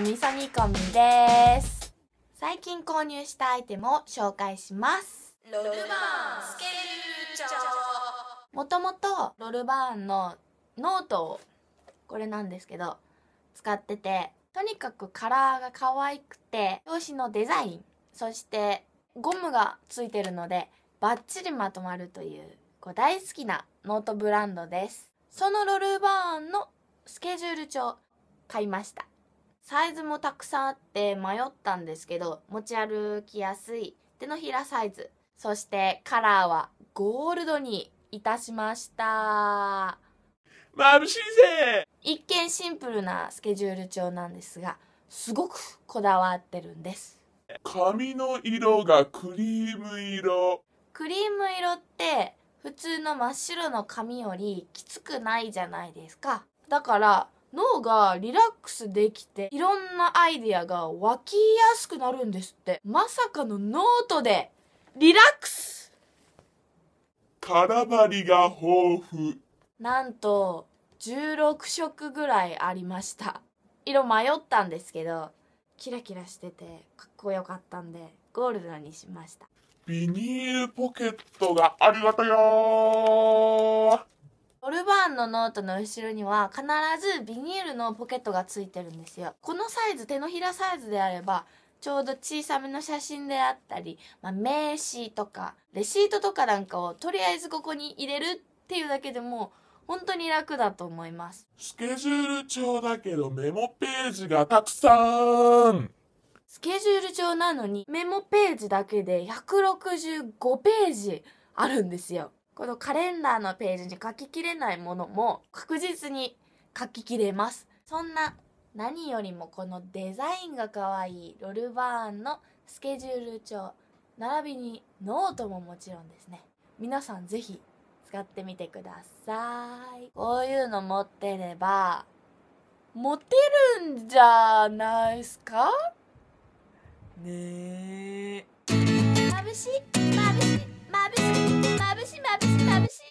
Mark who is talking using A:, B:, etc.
A: み煮込みです最近購入したアイテムを紹介しますロルバーンスケルチもともとロルバーンのノートをこれなんですけど使っててとにかくカラーが可愛くて表紙のデザインそしてゴムがついてるのでバッチリまとまるというこう大好きなノートブランドですそのロルバーンのスケジュール帳買いましたサイズもたくさんあって迷ったんですけど、持ち歩きやすい手のひらサイズ。そしてカラーはゴールドにいたしました。眩しいぜ一見シンプルなスケジュール帳なんですが、すごくこだわってるんです。髪の色がクリーム色。クリーム色って普通の真っ白の髪よりきつくないじゃないですか。だから脳がリラックスできて、いろんなアイディアが湧きやすくなるんですって。まさかのノートで、リラックス空張りが豊富。なんと、16色ぐらいありました。色迷ったんですけど、キラキラしてて、かっこよかったんで、ゴールドにしました。ビニールポケットがありがたよオルバーンのノートの後ろには必ずビニールのポケットがついてるんですよ。このサイズ、手のひらサイズであれば、ちょうど小さめの写真であったり、まあ、名刺とか、レシートとかなんかをとりあえずここに入れるっていうだけでも、本当に楽だと思います。スケジュール帳だけどメモページがたくさんスケジュール帳なのにメモページだけで165ページあるんですよ。このカレンダーのページに書ききれないものも確実に書ききれます。そんな何よりもこのデザインが可愛いロルバーンのスケジュール帳、並びにノートももちろんですね。皆さんぜひ使ってみてください。こういうの持ってれば、モテるんじゃないすかねえ。しい。まぶしまぶしまぶしま